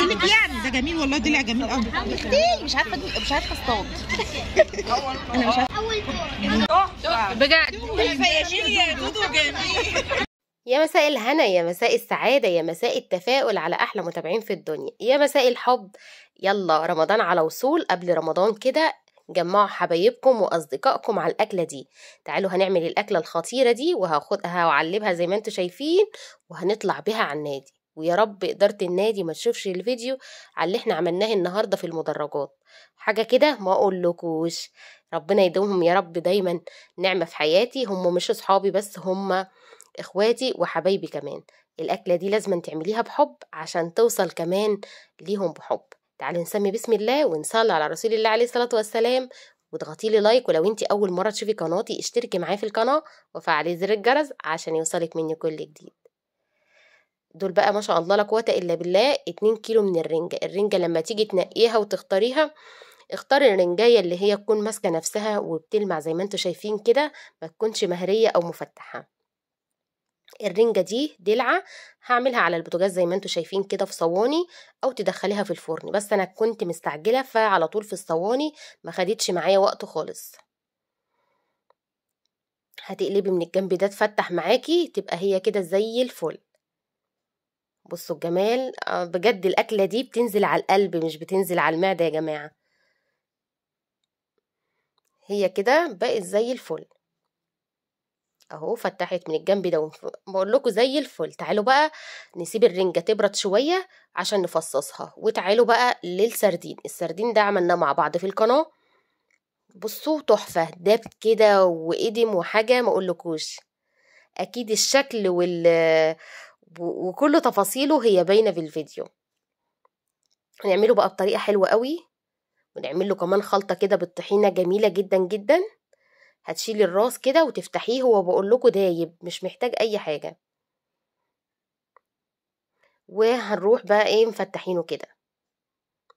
قلت يعني ده جميل والله طلع جميل قوي مش عارفه مش عارفه اصطاد انا مش عارفه بجد يا مساء الهنا يا مساء السعادة يا مساء التفاؤل على أحلى متابعين في الدنيا يا مساء الحب يلا رمضان على وصول قبل رمضان كده جمعوا حبايبكم واصدقائكم على الاكله دي تعالوا هنعمل الاكله الخطيره دي وهاخدها وعلبها زي ما انتم شايفين وهنطلع بها على النادي ويا رب إدارة النادي ما تشوفش الفيديو على اللي احنا عملناه النهاردة في المدرجات حاجة كده ما أقولكوش ربنا يدومهم يا رب دايما نعمة في حياتي هم مش أصحابي بس هم إخواتي وحبايبي كمان الأكلة دي لازم تعمليها بحب عشان توصل كمان ليهم بحب تعالي نسمي بسم الله ونصلي على رسول الله عليه الصلاة والسلام واضغطي لي لايك ولو انت اول مره تشوفي قناتي اشتركي معايا في القناه وفعلي زر الجرس عشان يوصلك مني كل جديد دول بقى ما شاء الله لا قوه الا بالله اتنين كيلو من الرنجه الرنجه لما تيجي تنقيها وتختاريها اختاري الرنجايه اللي هي تكون ماسكه نفسها وبتلمع زي ما انتوا شايفين كده ما تكونش مهريه او مفتحه الرنجه دي دلعه هعملها على البوتاجاز زي ما انتوا شايفين كده في صواني او تدخليها في الفرن بس انا كنت مستعجله فعلى طول في الصواني ما خدتش معايا وقت خالص هتقلبي من الجنب ده تفتح معاكي تبقى هي كده زي الفل بصوا الجمال آه، بجد الأكلة دي بتنزل على القلب مش بتنزل على المعدة يا جماعة هي كده بقت زي الفل اهو فتحت من الجنب ده بقول لكم زي الفل تعالوا بقى نسيب الرنجه تبرد شويه عشان نفصصها وتعالوا بقى للسردين السردين ده عملناه مع بعض في القناه بصوا تحفه داب كده وقدم وحاجه ما اقولكوش اكيد الشكل وال وكل تفاصيله هي باينة في الفيديو هنعمله بقى بطريقة حلوة قوي ونعمل له كمان خلطة كده بالطحينة جميلة جدا جدا هتشيلي الراس كده وتفتحيه هو بقول لكم دايب مش محتاج اي حاجة وهنروح بقى ايه مفتحينه كده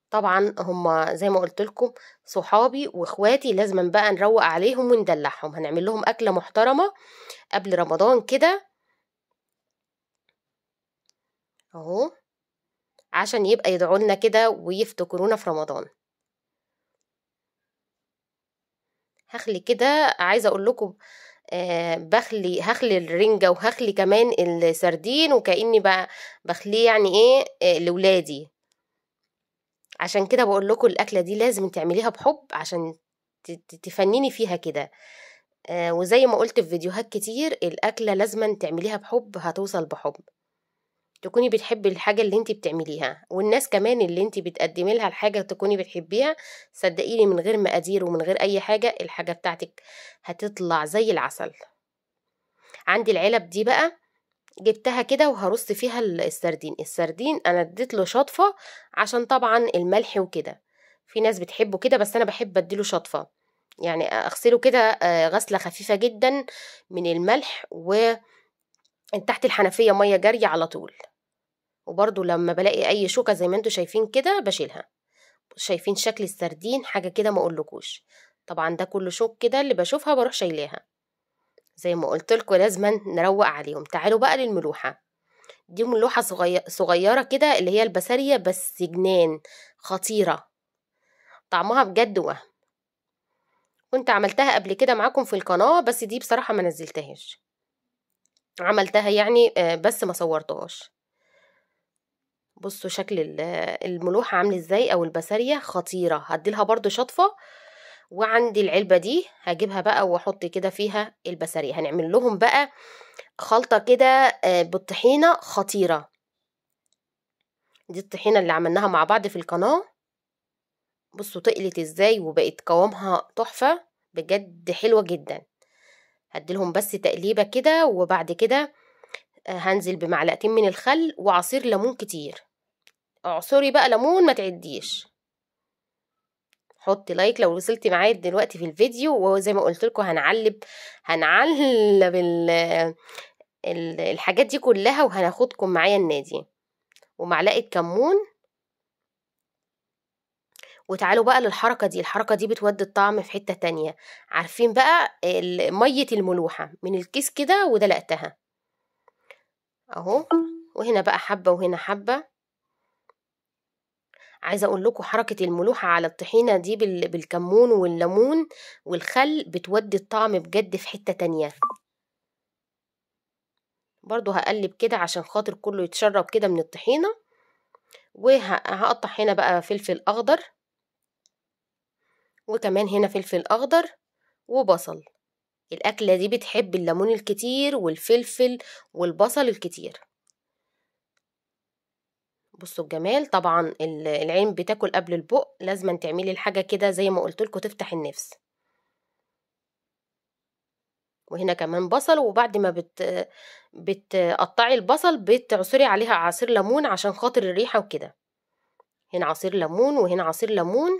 طبعا هما زي ما قلت لكم صحابي واخواتي لازم بقى نروق عليهم وندلعهم هنعمل لهم اكله محترمه قبل رمضان كده اهو عشان يبقى يدعوا لنا كده ويفتكرونا في رمضان هخلي كده عايزه اقول لكم آه بخلي هخلي الرنجة وهخلي كمان السردين وكأني بقى بخليه يعني ايه آه لولادي عشان كده بقول لكم الاكله دي لازم تعمليها بحب عشان تفنيني فيها كده آه وزي ما قلت في فيديوهات كتير الاكله لازما تعمليها بحب هتوصل بحب تكوني بتحبي الحاجة اللي انت بتعمليها والناس كمان اللي انت بتقدمي لها الحاجة تكوني بتحبيها صدقيني من غير مقادير ومن غير أي حاجة الحاجة بتاعتك هتطلع زي العسل عندي العلب دي بقى جبتها كده وهرص فيها السردين السردين انا اديت له شطفه عشان طبعا الملح وكده في ناس بتحبه كده بس انا بحب اديله شطفه يعني اغسله كده آه، غسله خفيفه جدا من الملح و تحت الحنفيه ميه جاريه على طول وبرضو لما بلاقي اي شوكه زي ما انتوا شايفين كده بشيلها شايفين شكل السردين حاجه كده ما اقولكوش طبعا ده كل شوك كده اللي بشوفها بروح شايلاها زي ما قلت لكم لازما نروق عليهم تعالوا بقى للملوحه دي ملوحه صغيره كده اللي هي البساريه بس جنان خطيره طعمها بجد وهم كنت عملتها قبل كده معاكم في القناه بس دي بصراحه ما نزلتهاش عملتها يعني آه، بس ما صورتهاش بصوا شكل الملوحة عامل ازاي او البسارية خطيرة هديلها برضو شطفة وعندي العلبة دي هجيبها بقى واحط كده فيها البسارية هنعمل لهم بقى خلطة كده آه، بالطحينة خطيرة دي الطحينة اللي عملناها مع بعض في القناة بصوا تقلت ازاي وبقت قوامها تحفة بجد حلوة جدا هديلهم بس تقليبة كده وبعد كده هنزل آه، بمعلقتين من الخل وعصير ليمون كتير اعصري بقى ليمون ما تعديش حطي لايك لو وصلتي معايا دلوقتي في الفيديو وزي ما قلت لكم هنعلب هنعلب الحاجات دي كلها وهناخدكم معايا النادي ومعلقه كمون وتعالوا بقى للحركة دي الحركة دي بتودي الطعم في حتة تانية عارفين بقى مية الملوحة من الكيس كده ودلقتها اهو وهنا بقى حبة وهنا حبة عايزه اقول لكم حركه الملوحه على الطحينه دي بالكمون والليمون والخل بتودي الطعم بجد في حته تانية برضو هقلب كده عشان خاطر كله يتشرب كده من الطحينه وهقطع هنا بقى فلفل اخضر وكمان هنا فلفل اخضر وبصل الاكله دي بتحب الليمون الكتير والفلفل والبصل الكتير بصوا الجمال طبعا العين بتاكل قبل البق لازم تعملي الحاجة كده زي ما قلتلكوا تفتح النفس وهنا كمان بصل وبعد ما بت بتقطعي البصل بتعصري عليها عصير ليمون عشان خاطر الريحة وكده هنا عصير ليمون وهنا عصير ليمون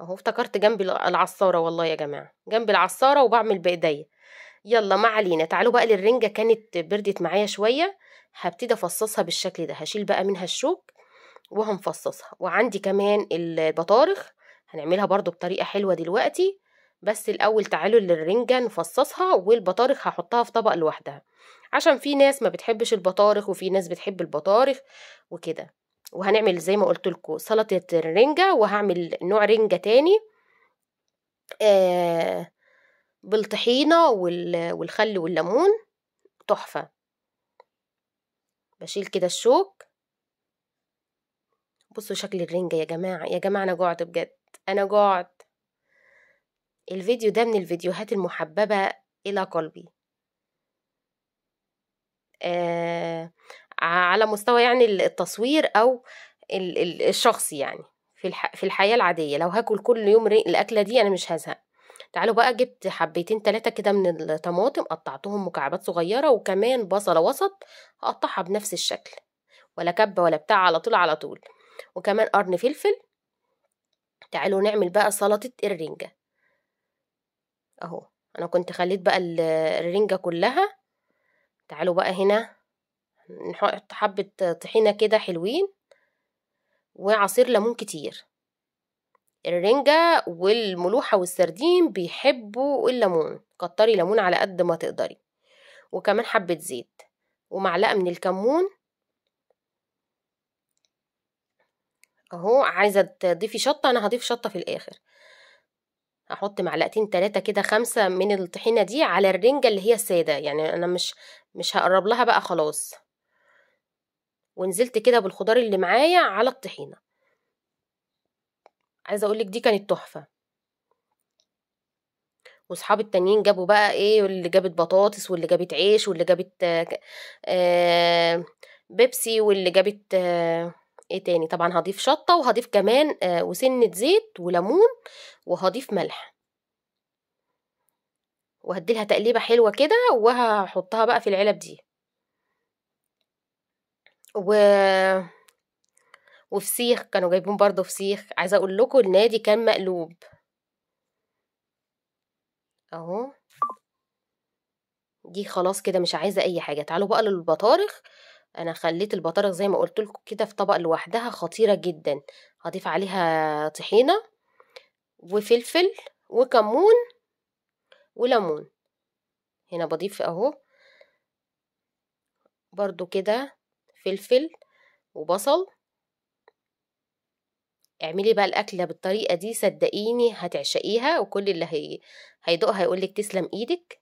اهو افتكرت جنب العصارة والله يا جماعة جنب العصارة وبعمل بايديا يلا ما علينا تعالوا بقى للرنجة كانت بردت معايا شوية هبتدي افصصها بالشكل ده هشيل بقى منها الشوك وهنفصصها وعندي كمان البطارخ هنعملها برضو بطريقة حلوة دلوقتي بس الأول تعالوا للرنجة نفصصها والبطارخ هحطها في طبق لوحدها عشان في ناس ما بتحبش البطارخ وفي ناس بتحب البطارخ وكده وهنعمل زي ما قلت لكم سلطة الرنجة وهعمل نوع رنجة تاني آه بالطحينة والخل والليمون تحفة بشيل كده الشوك بصوا شكل الرنجة يا جماعة يا جماعة أنا جعت بجد أنا جعت الفيديو ده من الفيديوهات المحببة إلى قلبي آه على مستوى يعني التصوير أو الشخصي يعني في الحياة العادية لو هاكل كل يوم الأكلة دي أنا مش هزهق تعالوا بقى جبت حبيتين تلاتة كده من الطماطم قطعتهم مكعبات صغيرة وكمان بصلة وسط هقطعها بنفس الشكل ولا كبة ولا بتاع على طول على طول وكمان قرن فلفل تعالوا نعمل بقى سلطة الرنجة اهو انا كنت خليت بقى الرنجة كلها تعالوا بقى هنا نحط حبة طحينة كده حلوين وعصير ليمون كتير الرنجة والملوحة والسردين بيحبوا الليمون كتري ليمون على قد ما تقدري وكمان حبة زيت ومعلقة من الكمون اهو عايزة تضيفي شطة انا هضيف شطة في الاخر احط معلقتين تلاتة كده خمسة من الطحينة دي على الرنجة اللي هي السادة يعني انا مش مش هقرب لها بقى خلاص ونزلت كده بالخضار اللي معايا على الطحينة عايزة اقولك دي كانت تحفة. وصحابي التانيين جابوا بقى إيه، اللي جابت بطاطس، واللي جابت عيش، واللي جابت آه، بيبسي، واللي جابت آه، إيه تاني، طبعًا هضيف شطة، وهضيف كمان آه، وسِنّة زيت وليمون، وهضيف ملح. وهادّي لها تقليبة حلوة كده، وهحطها بقى في العلب دي. و وفسيخ كانوا جايبين برضه فسيخ عايزه اقول لكم النادي كان مقلوب اهو دي خلاص كده مش عايزه اي حاجه تعالوا بقى للبطارخ انا خليت البطارخ زي ما قلت لكم كده في طبق لوحدها خطيره جدا هضيف عليها طحينه وفلفل وكمون وليمون هنا بضيف اهو برضو كده فلفل وبصل اعملي بقى الاكله بالطريقه دي صدقيني هتعشقيها وكل اللي هي... هيدوقها يقولك تسلم ايدك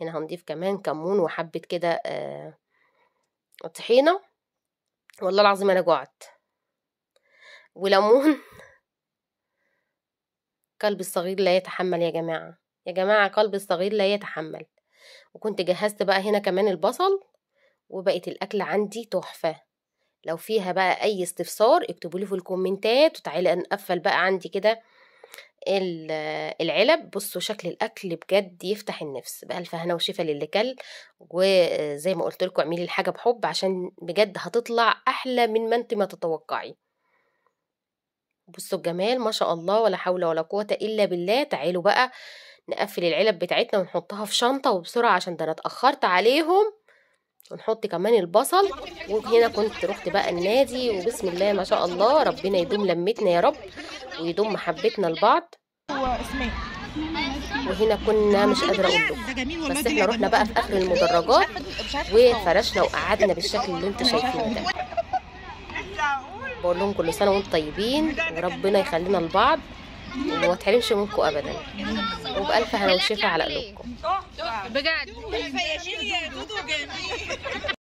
هنا هنضيف كمان كمون وحبه كده آه طحينه والله العظيم انا جوعت وليمون كلب الصغير لا يتحمل يا جماعه يا جماعه كلب الصغير لا يتحمل وكنت جهزت بقى هنا كمان البصل وبقت الاكل عندي تحفه لو فيها بقى اي استفسار اكتبوا لي في الكومنتات وتعالى نقفل بقى عندي كده العلب بصوا شكل الاكل بجد يفتح النفس بالف هنا وشفا للي كل وزي ما قلت لكم اعملي الحاجه بحب عشان بجد هتطلع احلى من ما انت ما تتوقعي بصوا الجمال ما شاء الله ولا حول ولا قوه الا بالله تعالوا بقى نقفل العلب بتاعتنا ونحطها في شنطه وبسرعه عشان ده انا اتاخرت عليهم ونحط كمان البصل وهنا كنت رحت بقى النادي وبسم الله ما شاء الله ربنا يدوم لمتنا يا رب ويدوم محبتنا لبعض وهنا كنا مش قادره اقول لكم بس احنا رحنا بقى في اخر المدرجات وفرشنا وقعدنا بالشكل اللي انت شايفينه ده بقول لهم كل سنه وانتم طيبين وربنا يخلينا لبعض وما تحرمش منكم ابدا وبالف هنا وشفا على قلوبكم بجد